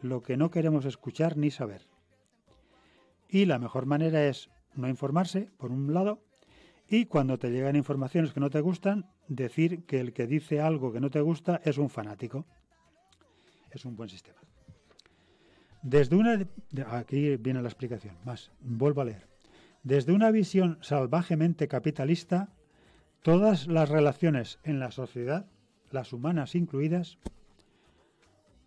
lo que no queremos escuchar ni saber. Y la mejor manera es no informarse, por un lado, y cuando te llegan informaciones que no te gustan, decir que el que dice algo que no te gusta es un fanático. Es un buen sistema. Desde una... Aquí viene la explicación. Más, vuelvo a leer. Desde una visión salvajemente capitalista, todas las relaciones en la sociedad, las humanas incluidas,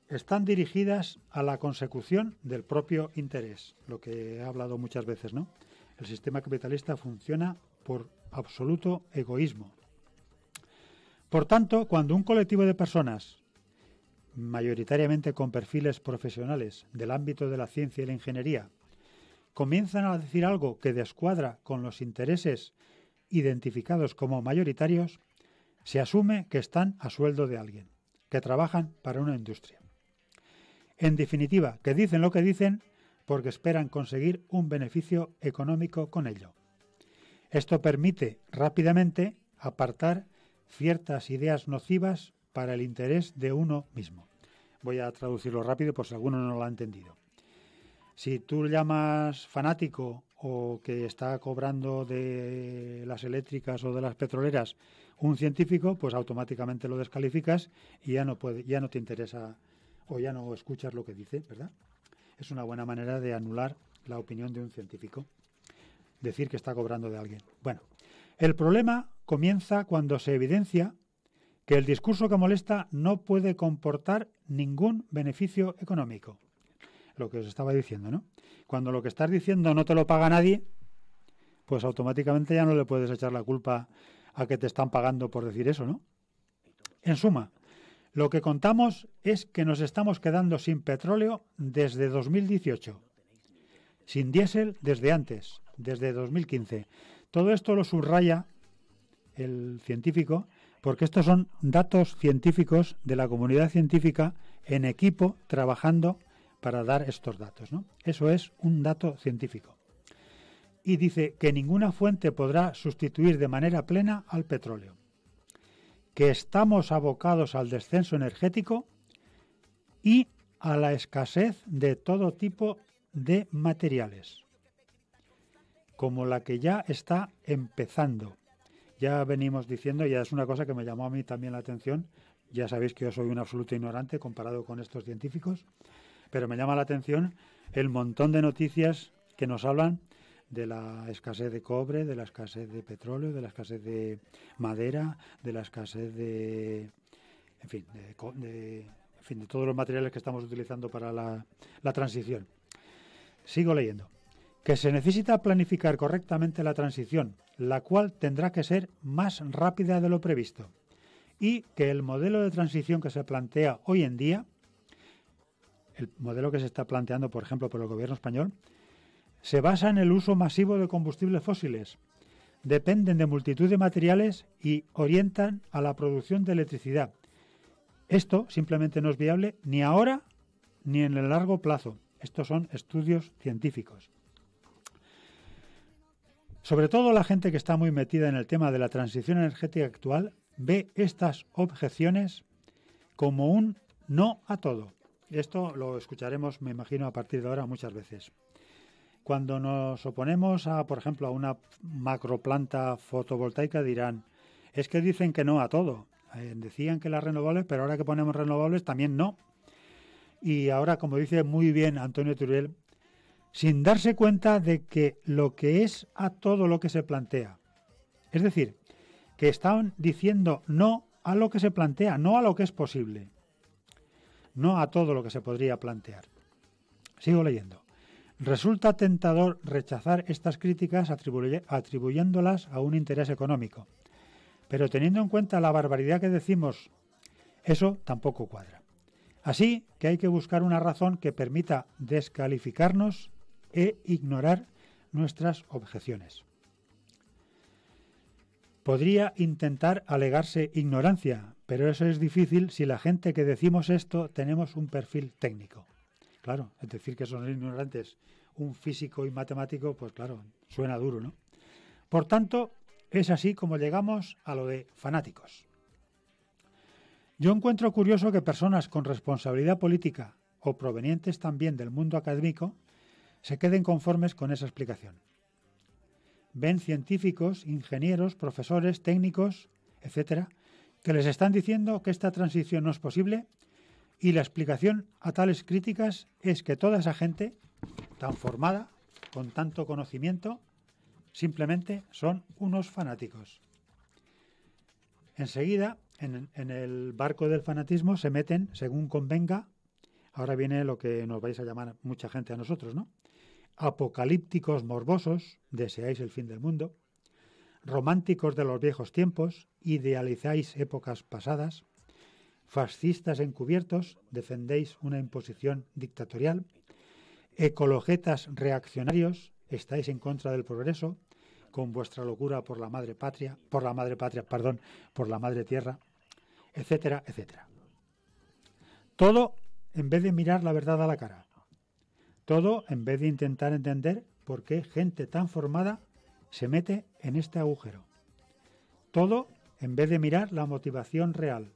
están dirigidas a la consecución del propio interés, lo que he hablado muchas veces, ¿no? El sistema capitalista funciona por absoluto egoísmo. Por tanto, cuando un colectivo de personas, mayoritariamente con perfiles profesionales del ámbito de la ciencia y la ingeniería, comienzan a decir algo que descuadra con los intereses identificados como mayoritarios, se asume que están a sueldo de alguien, que trabajan para una industria. En definitiva, que dicen lo que dicen porque esperan conseguir un beneficio económico con ello. Esto permite rápidamente apartar ciertas ideas nocivas para el interés de uno mismo. Voy a traducirlo rápido por si alguno no lo ha entendido. Si tú llamas fanático o que está cobrando de las eléctricas o de las petroleras un científico, pues automáticamente lo descalificas y ya no ya no te interesa o ya no escuchas lo que dice, ¿verdad? Es una buena manera de anular la opinión de un científico, decir que está cobrando de alguien. Bueno, el problema comienza cuando se evidencia que el discurso que molesta no puede comportar ningún beneficio económico lo que os estaba diciendo, ¿no? Cuando lo que estás diciendo no te lo paga nadie, pues automáticamente ya no le puedes echar la culpa a que te están pagando por decir eso, ¿no? En suma, lo que contamos es que nos estamos quedando sin petróleo desde 2018, sin diésel desde antes, desde 2015. Todo esto lo subraya el científico porque estos son datos científicos de la comunidad científica en equipo trabajando para dar estos datos. ¿no? Eso es un dato científico. Y dice que ninguna fuente podrá sustituir de manera plena al petróleo, que estamos abocados al descenso energético y a la escasez de todo tipo de materiales, como la que ya está empezando. Ya venimos diciendo, ya es una cosa que me llamó a mí también la atención, ya sabéis que yo soy un absoluto ignorante comparado con estos científicos, pero me llama la atención el montón de noticias que nos hablan de la escasez de cobre, de la escasez de petróleo, de la escasez de madera, de la escasez de, en fin, de, todos los materiales que estamos utilizando para la transición. Sigo leyendo. Que se necesita planificar correctamente la transición, la cual tendrá que ser más rápida de lo previsto. Y que el modelo de transición que se plantea hoy en día, el modelo que se está planteando, por ejemplo, por el gobierno español, se basa en el uso masivo de combustibles fósiles, dependen de multitud de materiales y orientan a la producción de electricidad. Esto simplemente no es viable ni ahora ni en el largo plazo. Estos son estudios científicos. Sobre todo la gente que está muy metida en el tema de la transición energética actual ve estas objeciones como un no a todo. Esto lo escucharemos, me imagino, a partir de ahora muchas veces. Cuando nos oponemos a, por ejemplo, a una macroplanta fotovoltaica, dirán, es que dicen que no a todo. Eh, decían que las renovables, pero ahora que ponemos renovables también no. Y ahora, como dice muy bien Antonio Turiel, sin darse cuenta de que lo que es a todo lo que se plantea. Es decir, que están diciendo no a lo que se plantea, no a lo que es posible no a todo lo que se podría plantear. Sigo leyendo. Resulta tentador rechazar estas críticas atribuyéndolas a un interés económico. Pero teniendo en cuenta la barbaridad que decimos, eso tampoco cuadra. Así que hay que buscar una razón que permita descalificarnos e ignorar nuestras objeciones. Podría intentar alegarse ignorancia, pero eso es difícil si la gente que decimos esto tenemos un perfil técnico. Claro, es decir que son ignorantes un físico y matemático, pues claro, suena duro, ¿no? Por tanto, es así como llegamos a lo de fanáticos. Yo encuentro curioso que personas con responsabilidad política o provenientes también del mundo académico se queden conformes con esa explicación ven científicos, ingenieros, profesores, técnicos, etcétera, que les están diciendo que esta transición no es posible y la explicación a tales críticas es que toda esa gente tan formada, con tanto conocimiento, simplemente son unos fanáticos. Enseguida, en, en, el barco del fanatismo se meten según convenga. Ahora viene lo que nos vais a llamar mucha gente a nosotros, ¿no? apocalípticos morbosos, deseáis el fin del mundo, románticos de los viejos tiempos, idealizáis épocas pasadas, fascistas encubiertos, defendéis una imposición dictatorial, ecologetas reaccionarios, estáis en contra del progreso, con vuestra locura por la madre patria, por la madre patria, perdón, por la madre tierra, etcétera, etcétera. Todo en vez de mirar la verdad a la cara, todo en vez de intentar entender por qué gente tan formada se mete en este agujero. Todo en vez de mirar la motivación real.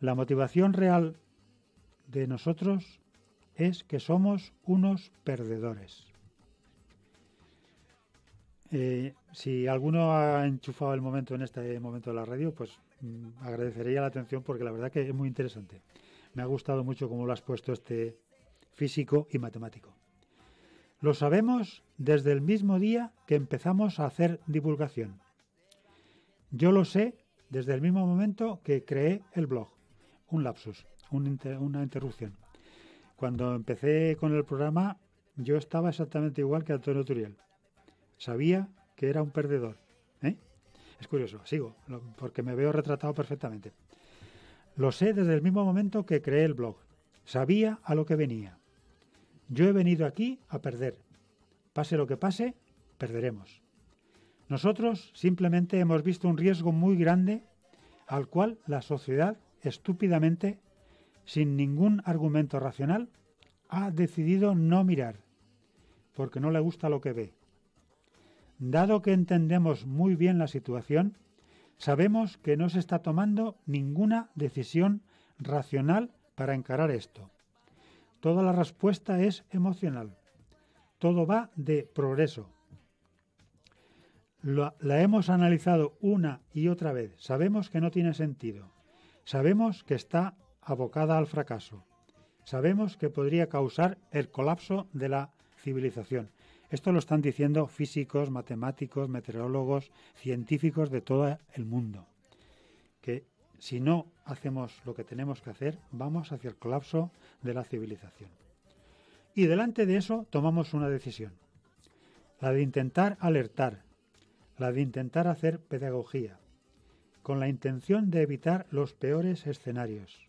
La motivación real de nosotros es que somos unos perdedores. Eh, si alguno ha enchufado el momento en este momento de la radio, pues mm, agradecería la atención porque la verdad que es muy interesante. Me ha gustado mucho cómo lo has puesto este, físico y matemático. Lo sabemos desde el mismo día que empezamos a hacer divulgación. Yo lo sé desde el mismo momento que creé el blog. Un lapsus, una interrupción. Cuando empecé con el programa, yo estaba exactamente igual que Antonio Turiel. Sabía que era un perdedor. ¿eh? Es curioso, sigo, porque me veo retratado perfectamente. Lo sé desde el mismo momento que creé el blog. Sabía a lo que venía. Yo he venido aquí a perder. Pase lo que pase, perderemos. Nosotros simplemente hemos visto un riesgo muy grande al cual la sociedad estúpidamente, sin ningún argumento racional, ha decidido no mirar, porque no le gusta lo que ve. Dado que entendemos muy bien la situación, sabemos que no se está tomando ninguna decisión racional para encarar esto. Toda la respuesta es emocional. Todo va de progreso. La, hemos analizado una y otra vez. Sabemos que no tiene sentido. Sabemos que está abocada al fracaso. Sabemos que podría causar el colapso de la civilización. Esto lo están diciendo físicos, matemáticos, meteorólogos, científicos de todo el mundo. Que si no hacemos lo que tenemos que hacer, vamos hacia el colapso de la civilización. Y delante de eso tomamos una decisión. La de intentar alertar, la de intentar hacer pedagogía, con la intención de evitar los peores escenarios,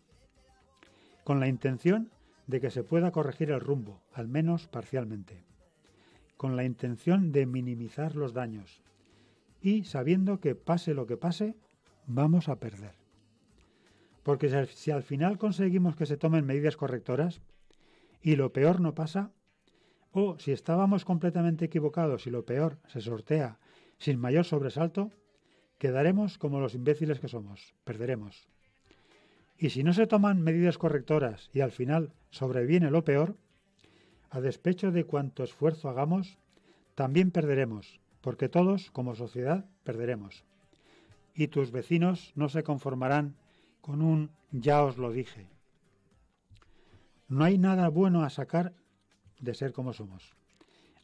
con la intención de que se pueda corregir el rumbo, al menos parcialmente, con la intención de minimizar los daños y sabiendo que pase lo que pase, vamos a perder. Porque si al final conseguimos que se tomen medidas correctoras y lo peor no pasa, o si estábamos completamente equivocados y lo peor se sortea sin mayor sobresalto, quedaremos como los imbéciles que somos, perderemos. Y si no se toman medidas correctoras y al final sobreviene lo peor, a despecho de cuanto esfuerzo hagamos, también perderemos, porque todos como sociedad perderemos. Y tus vecinos no se conformarán con un ya os lo dije. No hay nada bueno a sacar de ser como somos.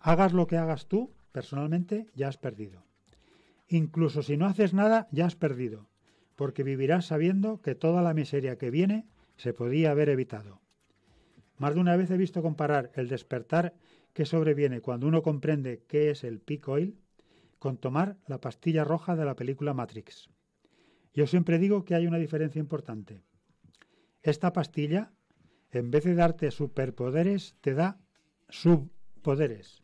Hagas lo que hagas tú, personalmente, ya has perdido. Incluso si no haces nada, ya has perdido, porque vivirás sabiendo que toda la miseria que viene se podía haber evitado. Más de una vez he visto comparar el despertar que sobreviene cuando uno comprende qué es el picoil oil con tomar la pastilla roja de la película Matrix. Yo siempre digo que hay una diferencia importante. Esta pastilla, en vez de darte superpoderes, te da subpoderes.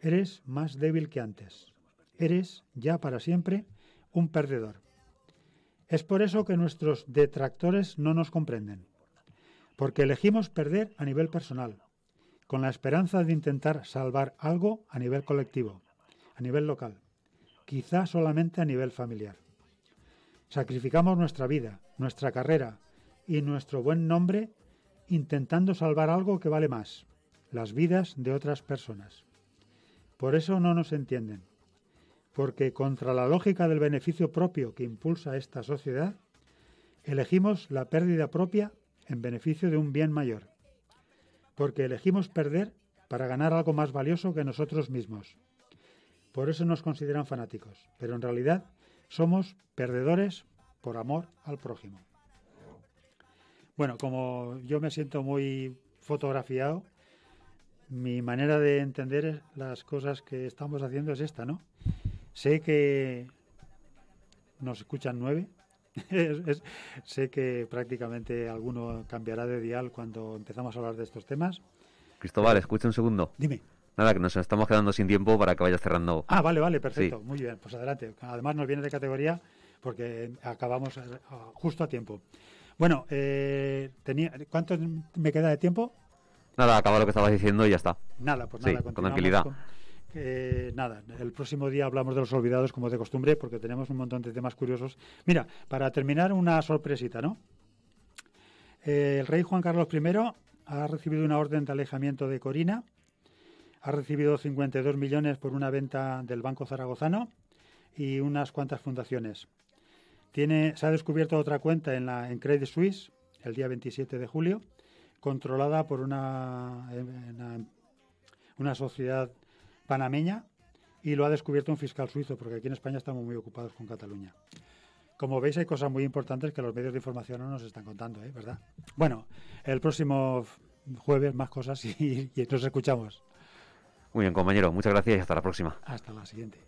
Eres más débil que antes. Eres, ya para siempre, un perdedor. Es por eso que nuestros detractores no nos comprenden. Porque elegimos perder a nivel personal, con la esperanza de intentar salvar algo a nivel colectivo, a nivel local, quizá solamente a nivel familiar. Sacrificamos nuestra vida, nuestra carrera y nuestro buen nombre intentando salvar algo que vale más, las vidas de otras personas. Por eso no nos entienden, porque contra la lógica del beneficio propio que impulsa esta sociedad, elegimos la pérdida propia en beneficio de un bien mayor, porque elegimos perder para ganar algo más valioso que nosotros mismos. Por eso nos consideran fanáticos, pero en realidad somos perdedores por amor al prójimo. Bueno, como yo me siento muy fotografiado, mi manera de entender las cosas que estamos haciendo es esta, ¿no? Sé que nos escuchan nueve. [LAUGHS] sé que prácticamente alguno cambiará de dial cuando empezamos a hablar de estos temas. Cristóbal, escucha un segundo. Dime. Nada, que nos estamos quedando sin tiempo para que vayas cerrando. Ah, vale, vale, perfecto. Muy bien, pues adelante. Además nos viene de categoría porque acabamos eh, justo a tiempo. Bueno, eh, tenía, ¿cuánto me queda de tiempo? Nada, acaba lo que estabas diciendo y ya está. Nada, pues nada, con tranquilidad. Eh, nada, el próximo día hablamos de los olvidados como de costumbre porque tenemos un montón de temas curiosos. Mira, para terminar una sorpresita, ¿no? el rey Juan Carlos I ha recibido una orden de alejamiento de Corina ha recibido 52 millones por una venta del Banco Zaragozano y unas cuantas fundaciones. Tiene, se ha descubierto otra cuenta en, la, en Credit Suisse el día 27 de julio, controlada por una, una, sociedad panameña y lo ha descubierto un fiscal suizo, porque aquí en España estamos muy ocupados con Cataluña. Como veis, hay cosas muy importantes que los medios de información no nos están contando, ¿eh? ¿verdad? Bueno, el próximo jueves más cosas [LAUGHS] y, y nos escuchamos. Muy bien, compañero. Muchas gracias y hasta la próxima. Hasta la siguiente.